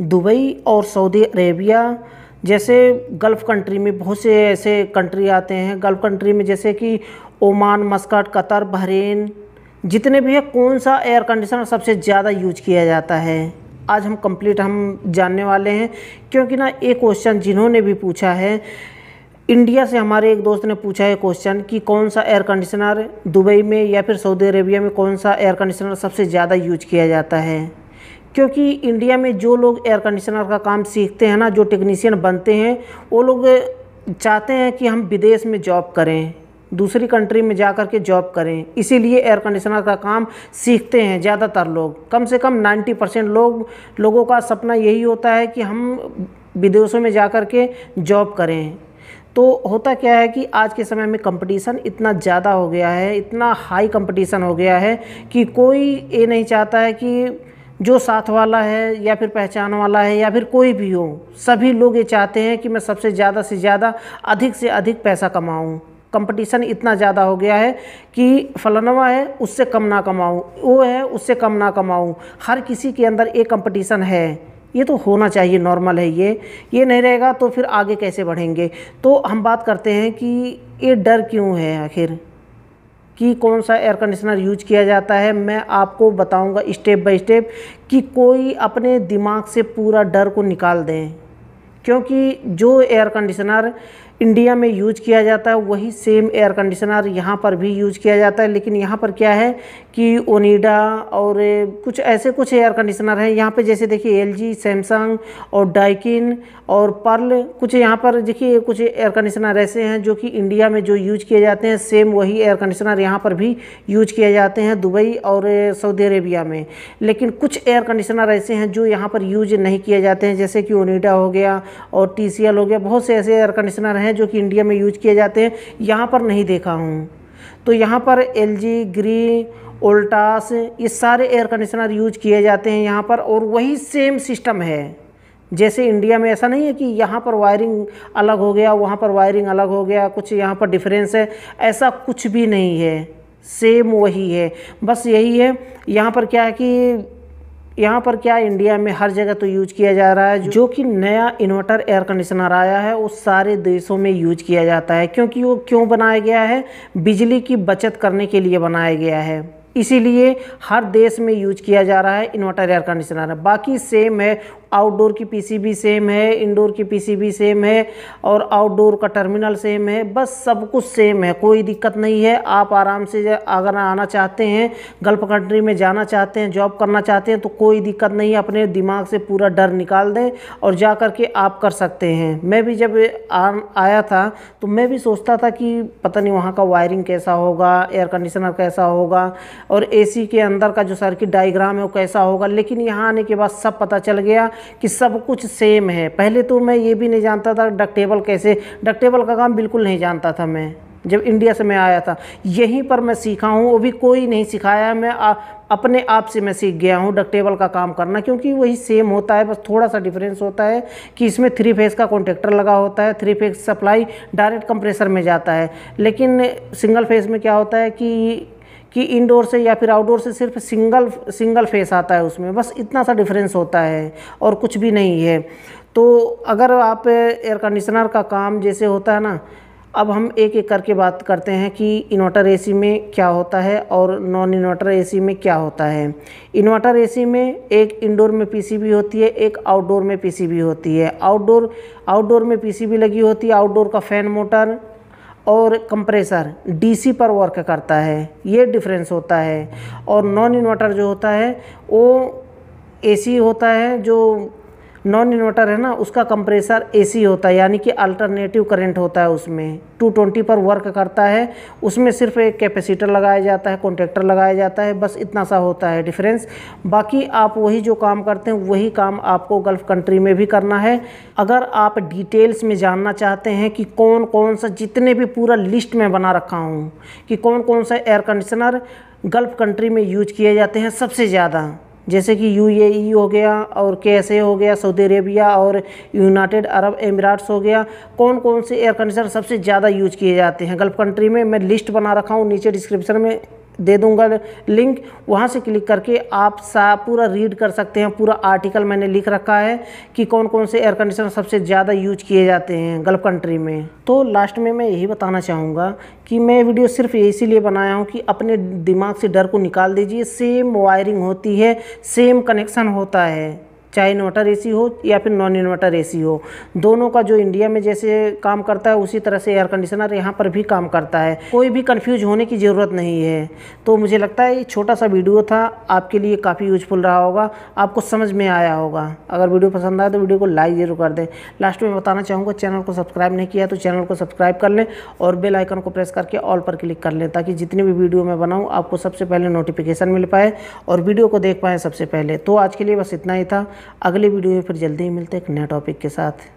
Dubai और Saudi Arabia जैसे Gulf country में बहुत से ऐसे कंट्री आते हैं गल्फ़ कंट्री में जैसे कि ओमान मस्कट कतर बहरीन जितने भी है कौन सा एयर कंडीशनर सबसे ज़्यादा यूज किया जाता है आज हम कंप्लीट हम जानने वाले हैं क्योंकि ना एक क्वेश्चन जिन्होंने भी पूछा है इंडिया से हमारे एक दोस्त ने पूछा है क्वेश्चन कि कौन सा एयर कंडीशनर दुबई में या फिर सऊदी अरेबिया में कौन सा एयर कंडीशनर सबसे ज़्यादा यूज किया जाता है क्योंकि इंडिया में जो लोग एयर कंडीशनर का काम सीखते हैं ना जो टेक्नीशियन बनते हैं वो लोग चाहते हैं कि हम विदेश में जॉब करें दूसरी कंट्री में जा कर के जॉब करें इसीलिए एयर कंडीशनर का काम सीखते हैं ज़्यादातर लोग कम से कम 90 परसेंट लोग लोगों का सपना यही होता है कि हम विदेशों में जा कर के जॉब करें तो होता क्या है कि आज के समय में कंपटीशन इतना ज़्यादा हो गया है इतना हाई कंपटीशन हो गया है कि कोई ये नहीं चाहता है कि जो साथ वाला है या फिर पहचान वाला है या फिर कोई भी हो सभी लोग ये चाहते हैं कि मैं सबसे ज़्यादा से ज़्यादा अधिक से अधिक पैसा कमाऊँ कंपटीशन इतना ज़्यादा हो गया है कि फलनवा है उससे कम ना कमाऊँ वो है उससे कम ना कमाऊँ हर किसी के अंदर एक कंपटीशन है ये तो होना चाहिए नॉर्मल है ये ये नहीं रहेगा तो फिर आगे कैसे बढ़ेंगे तो हम बात करते हैं कि ये डर क्यों है आखिर कि कौन सा एयर कंडीशनर यूज किया जाता है मैं आपको बताऊंगा स्टेप बाय स्टेप कि कोई अपने दिमाग से पूरा डर को निकाल दें क्योंकि जो एयर कंडीशनर इंडिया में यूज किया जाता है वही सेम एयर कंडीशनर यहाँ पर भी यूज किया जाता है लेकिन यहाँ पर क्या है कि ओनिडा और कुछ ऐसे कुछ एयर कंडीशनर हैं यहाँ पे जैसे देखिए एलजी सैमसंग और डाइकिन और पर्ल कुछ यहाँ पर देखिए कुछ एयर कंडीशनर ऐसे हैं जो कि इंडिया में जो यूज किए जाते हैं सेम वही एयर कंडीशनर यहाँ पर भी यूज किए जाते हैं दुबई और सऊदी अरेबिया में लेकिन कुछ एयर कंडीशनर ऐसे हैं जो यहाँ पर यूज नहीं किए जाते हैं जैसे कि ओनिडा हो गया और टी हो गया बहुत से ऐसे एयर कंडीशनर हैं हैं जो कि इंडिया में यूज किए जाते हैं यहाँ पर नहीं देखा हूँ तो यहाँ पर एल जी ग्री ओल्टास ये सारे एयर कंडीशनर यूज किए जाते हैं यहाँ पर और वही सेम सिस्टम है जैसे इंडिया में ऐसा नहीं है कि यहाँ पर वायरिंग अलग हो गया वहाँ पर वायरिंग अलग हो गया कुछ यहाँ पर डिफरेंस है ऐसा कुछ भी नहीं है सेम वही है बस यही है यहाँ पर क्या है कि यहाँ पर क्या इंडिया में हर जगह तो यूज किया जा रहा है जो कि नया इन्वर्टर एयर कंडीशनर आया है वो सारे देशों में यूज किया जाता है क्योंकि वो क्यों बनाया गया है बिजली की बचत करने के लिए बनाया गया है इसीलिए हर देश में यूज किया जा रहा है इन्वर्टर एयर कंडीशनर बाकी सेम है आउटडोर की पीसीबी सेम है इंडोर की पीसीबी सेम है और आउटडोर का टर्मिनल सेम है बस सब कुछ सेम है कोई दिक्कत नहीं है आप आराम से अगर आना चाहते हैं गल्फ कंट्री में जाना चाहते हैं जॉब करना चाहते हैं तो कोई दिक्कत नहीं है अपने दिमाग से पूरा डर निकाल दें और जा कर के आप कर सकते हैं मैं भी जब आ, आया था तो मैं भी सोचता था कि पता नहीं वहाँ का वायरिंग कैसा होगा एयर कंडीशनर कैसा होगा और एसी के अंदर का जो सर्किट डाइग्राम है वो कैसा होगा लेकिन यहाँ आने के बाद सब पता चल गया कि सब कुछ सेम है पहले तो मैं ये भी नहीं जानता था डकटेबल कैसे डकटेबल का काम बिल्कुल नहीं जानता था मैं जब इंडिया से मैं आया था यहीं पर मैं सीखा हूँ वो भी कोई नहीं सिखाया मैं आ, अपने आप से मैं सीख गया हूँ डकटेबल का काम करना क्योंकि वही सेम होता है बस थोड़ा सा डिफरेंस होता है कि इसमें थ्री फेज़ का कॉन्ट्रेक्टर लगा होता है three phase supply direct compressor में जाता है लेकिन सिंगल फेज़ में क्या होता है कि कि इंडोर से या फिर आउटडोर से सिर्फ सिंगल सिंगल फेस आता है उसमें बस इतना सा डिफरेंस होता है और कुछ भी नहीं है तो अगर आप एयर कंडीशनर का काम जैसे होता है ना अब हम एक एक करके बात करते हैं कि इन्वर्टर एसी में क्या होता है और नॉन इन्वर्टर एसी में क्या होता है इन्वर्टर एसी में एक इंडोर में पीसीबी होती है एक आउटडोर में पीसीबी होती है आउटडोर आउटडोर में पीसीबी लगी होती है आउटडोर का फ़ैन मोटर और कंप्रेसर डीसी पर वर्क करता है ये डिफरेंस होता है और नॉन इन्वर्टर जो होता है वो एसी होता है जो नॉन इन्वर्टर है ना उसका कंप्रेसर एसी होता है यानी कि अल्टरनेटिव करंट होता है उसमें 220 पर वर्क करता है उसमें सिर्फ एक कैपेसिटर लगाया जाता है कॉन्टेक्टर लगाया जाता है बस इतना सा होता है डिफरेंस बाकी आप वही जो काम करते हैं वही काम आपको गल्फ़ कंट्री में भी करना है अगर आप डिटेल्स में जानना चाहते हैं कि कौन कौन सा जितने भी पूरा लिस्ट में बना रखा हूँ कि कौन कौन सा एयर कंडीशनर गल्फ़ कंट्री में यूज किए जाते हैं सबसे ज़्यादा जैसे कि यूएई हो गया और के हो गया सऊदी अरेबिया और यूनाइटेड अरब एमिरेट्स हो गया कौन कौन से एयर कंडीशनर सबसे ज़्यादा यूज किए जाते हैं गल्फ़ कंट्री में मैं लिस्ट बना रखा हूँ नीचे डिस्क्रिप्शन में दे दूंगा लिंक वहाँ से क्लिक करके आप सा पूरा रीड कर सकते हैं पूरा आर्टिकल मैंने लिख रखा है कि कौन कौन से एयर कंडीशनर सबसे ज़्यादा यूज किए जाते हैं गल्फ कंट्री में तो लास्ट में मैं यही बताना चाहूँगा कि मैं वीडियो सिर्फ इसीलिए बनाया हूँ कि अपने दिमाग से डर को निकाल दीजिए सेम वायरिंग होती है सेम कनेक्शन होता है चाहे इन्वर्टर एसी हो या फिर नॉन इन्वर्टर एसी हो दोनों का जो इंडिया में जैसे काम करता है उसी तरह से एयर कंडीशनर यहाँ पर भी काम करता है कोई भी कन्फ्यूज होने की ज़रूरत नहीं है तो मुझे लगता है ये छोटा सा वीडियो था आपके लिए काफ़ी यूजफुल रहा होगा आपको समझ में आया होगा अगर वीडियो पसंद आए तो वीडियो को लाइक ज़रूर कर दें लास्ट में बताना चाहूँगा चैनल को सब्सक्राइब नहीं किया तो चैनल को सब्सक्राइब कर लें और बेल आइकन को प्रेस करके ऑल पर क्लिक कर लें ताकि जितनी भी वीडियो मैं बनाऊँ आपको सबसे पहले नोटिफिकेशन मिल पाए और वीडियो को देख पाएँ सबसे पहले तो आज के लिए बस इतना ही था अगले वीडियो में फिर जल्दी ही मिलते हैं एक नए टॉपिक के साथ